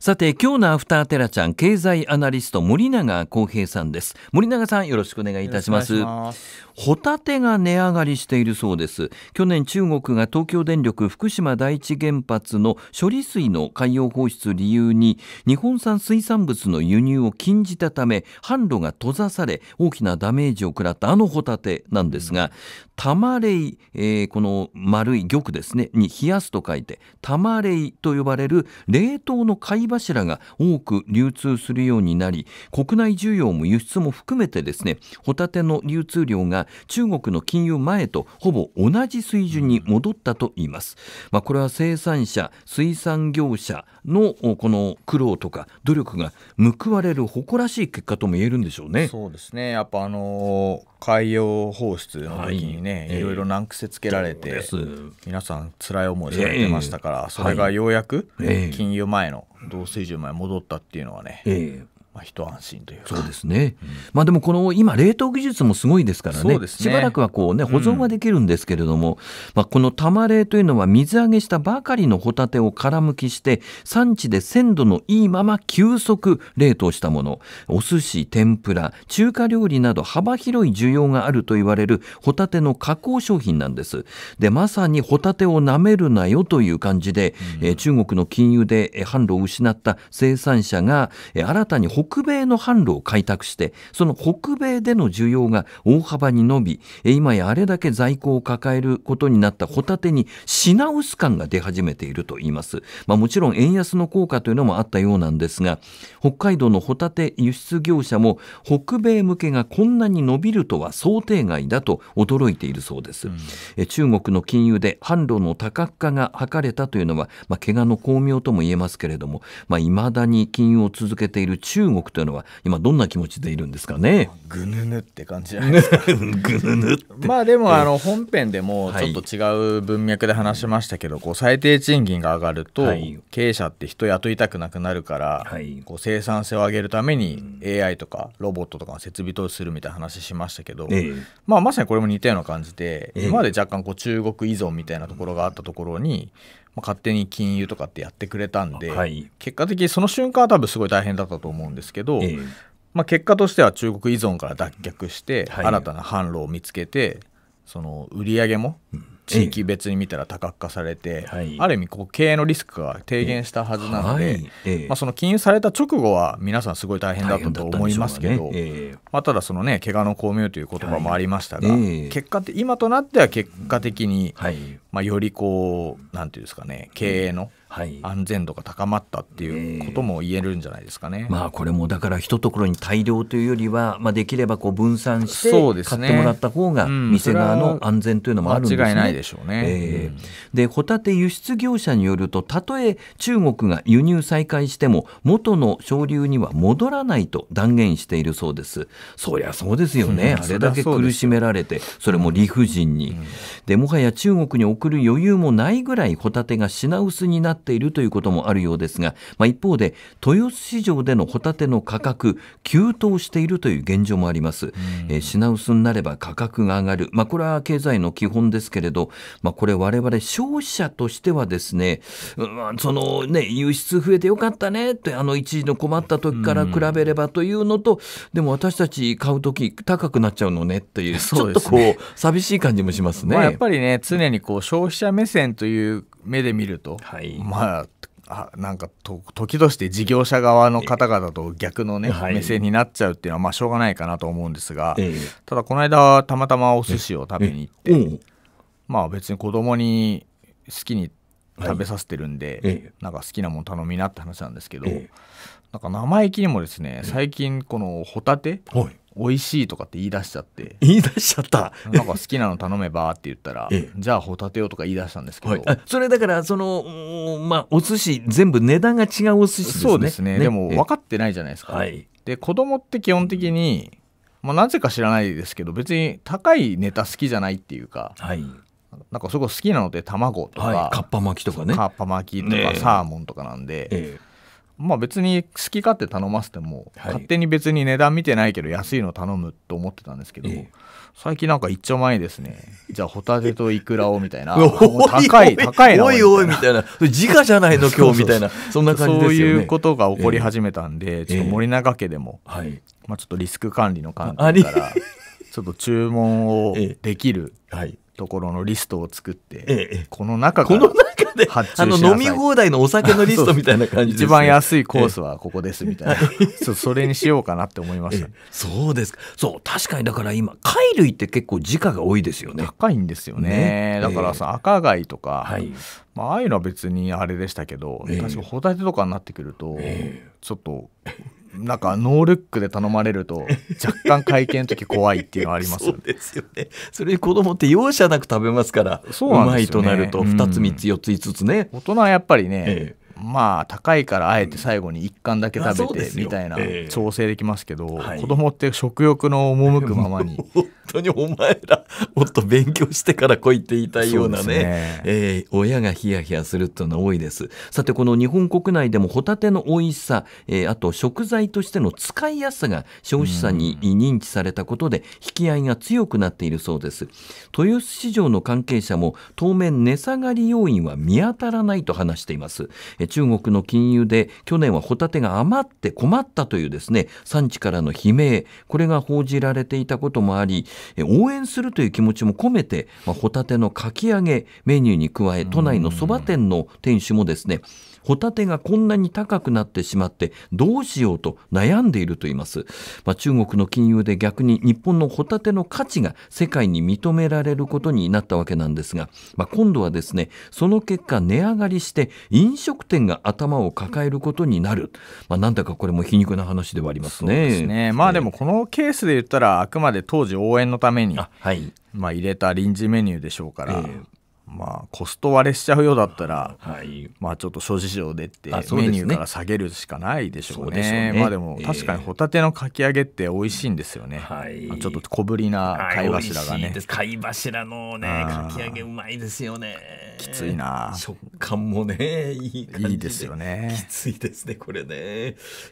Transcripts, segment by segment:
さて今日のアフターテラちゃん経済アナリスト森永康平さんです森永さんよろしくお願いいたしますホタテが値上がりしているそうです去年中国が東京電力福島第一原発の処理水の海洋放出理由に日本産水産物の輸入を禁じたため販路が閉ざされ大きなダメージを食らったあのホタテなんですが、うん、タマレイ、えー、この丸い玉ですねに冷やすと書いてタマレイと呼ばれる冷凍の貝貝柱が多く流通するようになり国内需要も輸出も含めてですねホタテの流通量が中国の金融前とほぼ同じ水準に戻ったといいます、まあ、これは生産者水産業者のこの苦労とか努力が報われる誇らしい結果とも言えるんでしょうねそうですねやっぱあのー、海洋放出の時にね、はい、いろいろ難癖つけられて、えー、皆さん辛い思いされてましたから、えー、それがようやく金融前の、えーと水準まで戻ったっていうのはね、えまあ、一安心というそうですね、うん、まあ、でもこの今、冷凍技術もすごいですからね、ねしばらくはこう、ね、保存はできるんですけれども、うん、まあ、この玉冷というのは、水揚げしたばかりのホタテを殻むきして、産地で鮮度のいいまま急速冷凍したもの、お寿司天ぷら、中華料理など、幅広い需要があると言われるホタテの加工商品なんです。でまさにホタテをなめるなよという感じで、うん、え中国の金融で販路を失った生産者が、新たに北北米の販路を開拓してその北米での需要が大幅に伸び今やあれだけ在庫を抱えることになったホタテに品薄感が出始めていると言います、まあ、もちろん円安の効果というのもあったようなんですが北海道のホタテ輸出業者も北米向けがこんなに伸びるとは想定外だと驚いているそうです、うん、中国の金融で販路の多角化が図れたというのは、まあ、怪我の巧妙とも言えますけれども、まあ、未だに金融を続けている中国というのは今どんな気持ちでいるんですかねぐぬぬって感じじゃないですか ぐぬぬまあでもあの本編でもちょっと違う文脈で話しましたけど、はい、こう最低賃金が上がると、経営者って人雇いたくなくなるから、はい、こう生産性を上げるために AI とかロボットとかの設備投資するみたいな話しましたけど、ええ、まあまさにこれも似たような感じで、え、今まで若干こう中国依存みたいなところがあったところにまあ、勝手に金融とかってやってくれたんで、はい、結果的にその瞬間は多分すごい大変だったと思うんですけど、えー、まあ、結果としては中国依存から脱却して、新たな販路を見つけてその売り上げも地域別に見たら多角化されて、えー、ある意味こう経営のリスクが低減したはずなので、えーはい、まあ、その金融された直後は皆さんすごい大変だったと思いますけど、ね、まあ、ただそのね怪我の巧妙という言葉もありましたが、結果って今となっては結果的に、まあ、よりこうなんていうんですかね経営の安全度が高まったっていうことも言えるんじゃないですかね。まあ、これもだから一ところに大量というよりは、まあ、できればこう分散して買ってもらった方が店側の安全というのもあるんですね。間違いないでしょうね、えー、でホタテ輸出業者によるとたとえ中国が輸入再開しても元の昇流には戻らないと断言しているそうです。そりゃそうですよね、うん、あれだけ苦しめられてそれも理不尽に。でもはや中国に送送る余裕もないぐらいホタテが品薄になっているということもあるようですが、まあ、一方で豊洲市場でのホタテの価格急騰しているという現状もあります、えー、品薄になれば価格が上がる、まあ、これは経済の基本ですけれど、まあ、これ我々消費者としてはですね、うん、そのね輸出増えてよかったねってあの一時の困った時から比べればというのと、でも私たち買う時高くなっちゃうのねっていう、ね、ちょっとこう寂しい感じもしますね。まあ、やっぱりね常にこう消費者目線という目で見ると、はい、まああなんかと時として事業者側の方々と逆のね、えー目線になっちゃうっていうのはまあしょうがないかなと思うんですが、えー、ただこの間たまたまお寿司を食べに行って、えー、まあ別に子供に好きに食べさせてるんで、はい、なんか好きなもの頼みなって話なんですけど、なんか生意気にもですね最近このホタテ、美味しいとかって言い出しちゃって言い出しちゃったなんか好きなの頼めばって言ったらじゃあホタテをとか言い出したんですけど、はい、それだからそのまあお寿司全部値段が違うお寿司ですねそうですね、ね、でも分かってないじゃないですか、で子供って基本的に、まあ、なぜか知らないですけど別に高いネタ好きじゃないっていうか、はい、なんかすごい好きなのって卵とか、はい、かっぱ巻きとかねかっぱ巻きとかサーモンとかなんで、えええまあ、別に好き勝手頼ませても、はい、勝手に別に値段見てないけど安いの頼むと思ってたんですけど、ええ、最近なんか一丁前ですね じゃあホタテとイクラをみたいな 高い高いなおいおいみたいな自家じゃないの今日みたいな そんな感じ、ね、そういうことが起こり始めたんで、え、ちょっと森永家でも、まあ、ちょっとリスク管理の観点からちょっと注文をできる、はいところのリストを作って、ええ、この中から。で、あの飲み放題のお酒のリストみたいな感じで、ね、一番安いコースはここですみたいな、そそれにしようかなって思いました。そうですか。そう、確かにだから今、貝類って結構時価が多いですよね。高いんですよね。ねだからさ、え赤貝とか、はい、まあ、ああいうのは別にあれでしたけど、えー、確かホタテとかになってくると、えー、ちょっと。なんかノールックで頼まれると若干会計の時怖いっていうのはありますよねですよねそれに子供って容赦なく食べますからそう、ね、うまいとなると2つ3つ4つ5つね大人はやっぱりね、ええまあ高いからあえて最後に1貫だけ食べてみたいな調整できますけど、うん、子供って食欲の赴くままに、はい、本当にお前らもっと勉強してから来いって言いたいようなねね、えー、親がヒヤヒヤするっていうのは多いですさてこの日本国内でもホタテの美味しさ、えー、あと食材としての使いやすさが消費者に認知されたことで引き合いが強くなっているそうです豊洲市場の関係者も当面値下がり要因は見当たらないと話しています中国の金融で去年はホタテが余って困ったというですね産地からの悲鳴これが報じられていたこともあり応援するという気持ちも込めて、まあ、ホタテのかき揚げメニューに加え都内のそば店の店主もですねホタテがこんなに高くなってしまってどうしようと悩んでいると言います、まあ、中国の金融で逆に日本のホタテの価値が世界に認められることになったわけなんですが、まあ、今度はですねその結果値上がりして飲食店が頭を抱えることになる、まあ、なんだかこれも皮肉な話ではありますね、ね、まあでもこのケースで言ったらあくまで当時応援のために、あはいまあ、入れた臨時メニューでしょうから、えーまあコスト割れしちゃうようだったら、はい、まあちょっと諸事情でってメニューから下げるしかないでしょうね、ね、まあでも確かにホタテのかき揚げって美味しいんですよね、はい、ちょっと小ぶりな貝柱がね、はい、貝柱のねかき揚げうまいですよねきついな食感もねいい感じいいですよねきついですねこれね、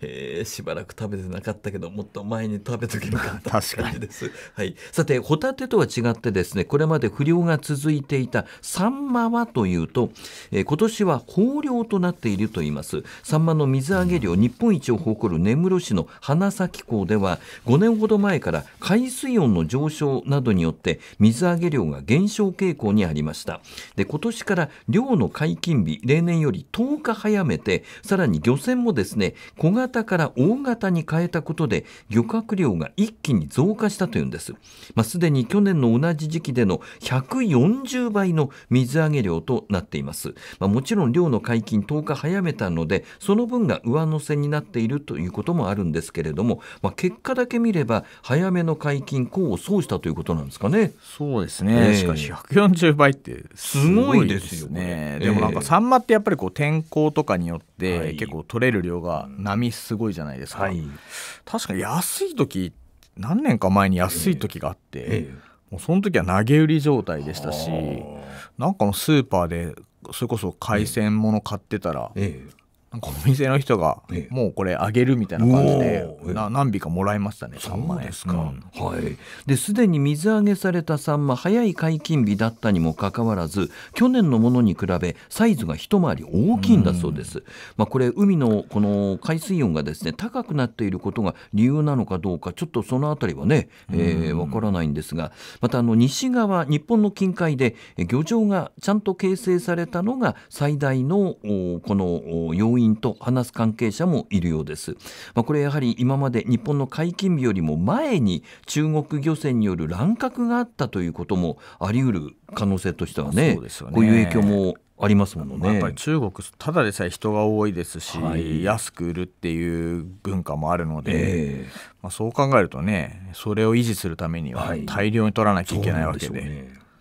えー、しばらく食べてなかったけどもっと前に食べとけばかった 感じです、はい、さてホタテとは違ってですねこれまで不良が続いていたサンマはというと、えー、今年は豊漁となっているといいますサンマの水揚げ量日本一を誇る根室市の花咲港では5年ほど前から海水温の上昇などによって水揚げ量が減少傾向にありましたで今年から漁の解禁日例年より10日早めてさらに漁船もですね小型から大型に変えたことで漁獲量が一気に増加したというんです、まあ、すでに去年の同じ時期での140倍の水揚げ量となっています、まあ、もちろん量の解禁10日早めたのでその分が上乗せになっているということもあるんですけれども、まあ、結果だけ見れば早めの解禁功を奏したということなんですかねそうですね、えー、しかし140倍ってすごいですよね、でもなんかサンマってやっぱりこう天候とかによって結構取れる量が波すごいじゃないですか、はい、確かに安い時何年か前に安い時があって、えーもうその時は投げ売り状態でしたしなんかのスーパーでそれこそ海鮮もの買ってたら、えええなんかお店の人が、もうこれあげるみたいな感じで、何尾かもらいましたね3万円ですか、うん、はいですでに水揚げされたサンマ早い解禁日だったにもかかわらず去年のものに比べサイズが一回り大きいんだそうです、まあ、これ海のこの海水温がですね高くなっていることが理由なのかどうかちょっとそのあたりはね、えー、わからないんですがまたあの西側日本の近海で漁場がちゃんと形成されたのが最大のこの要因員と話す関係者もいるようです、まあ、これやはり今まで日本の解禁日よりも前に中国漁船による乱獲があったということもあり得る可能性としてはね、ね、こういう影響もありますもんね、やっぱり中国ただでさえ人が多いですし、はい、安く売るっていう文化もあるので、えー、まあ、そう考えるとねそれを維持するためには大量に取らなきゃいけないわけで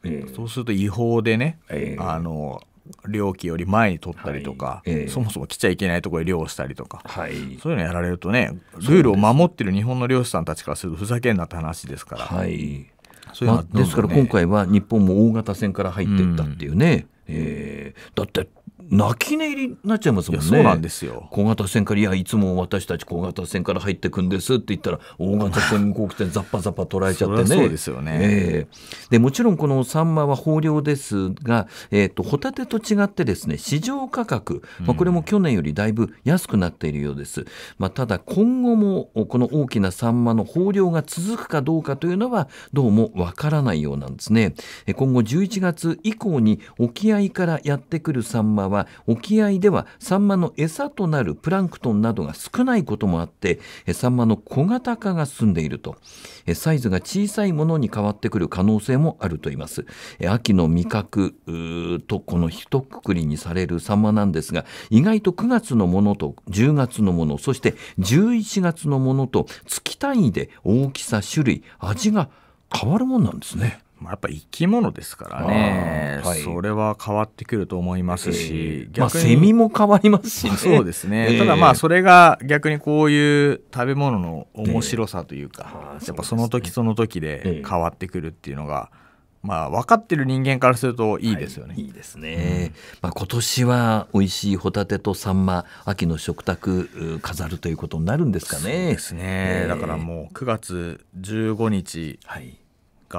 はい、そう、すると違法でね、えー、あの漁期より前に取ったりとか、はいえー、そもそも来ちゃいけないところで漁をしたりとか、はい、そういうのやられるとねルールを守ってる日本の漁師さんたちからするとふざけんなって話ですから、はい、ううですから今回は日本も大型船から入っていったっていうね、うん、えー、だって泣き寝入りなっちゃいますもんね。そうなんですよ。小型船から、いや、いつも私たち小型船から入ってくんですって言ったら、大型船向こう来てザッパザッパ捉えちゃってね。そそうですよね。えー、で、もちろんこのサンマは豊漁ですが、えっ、ー、と、ホタテと違ってですね、市場価格、まあ、これも去年よりだいぶ安くなっているようです。うん、まあ、ただ今後も、この大きなサンマの豊漁が続くかどうかというのは、どうもわからないようなんですね。今後11月以降に沖合からやってくるサンマはは沖合ではサンマの餌となるプランクトンなどが少ないこともあってサンマの小型化が進んでいるとサイズが小さいものに変わってくる可能性もあるといいます秋の味覚とこの一括りにされるサンマなんですが意外と9月のものと10月のものそして11月のものと月単位で大きさ種類味が変わるもんなんですね。まあ、やっぱ生き物ですからね、はい、それは変わってくると思いますし、えー、逆に、まあ、セミも変わりますし、ね、そうですね、えー、ただまあそれが逆にこういう食べ物の面白さというか、えー、やっぱその時その時で変わってくるっていうのが、まあ、分かってる人間からするといいですよね。はい、いいですね。うん、まあ、今年は美味しいホタテとサンマ、秋の食卓飾るということになるんですかね。そうですね。えー、だからもう9月15日、はい、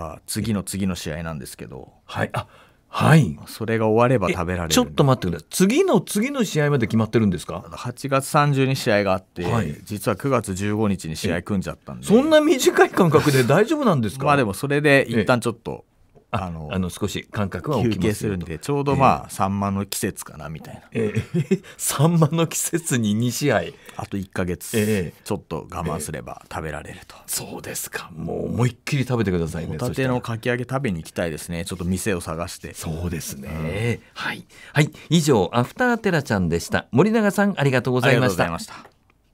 が次の次の試合なんですけど、はい、あはい、それが終われば食べられるちょっと待ってください次の次の試合まで決まってるんですか8月30日試合があって、はい、実は9月15日に試合組んじゃったんでそんな短い間隔で大丈夫なんですかまあでもそれで一旦ちょっとあのあの少し間隔は休憩するんでちょうどまあ、えー、サンマの季節かなみたいな、えー、サンマの季節に2試合あと1か月、えー、ちょっと我慢すれば食べられると、えー、そうですかもう思いっきり食べてくださいねホタテのかき揚げ食べに行きたいですねちょっと店を探してそうですね、うん、はい、はい、以上アフターテラちゃんでした森永さんありがとうございました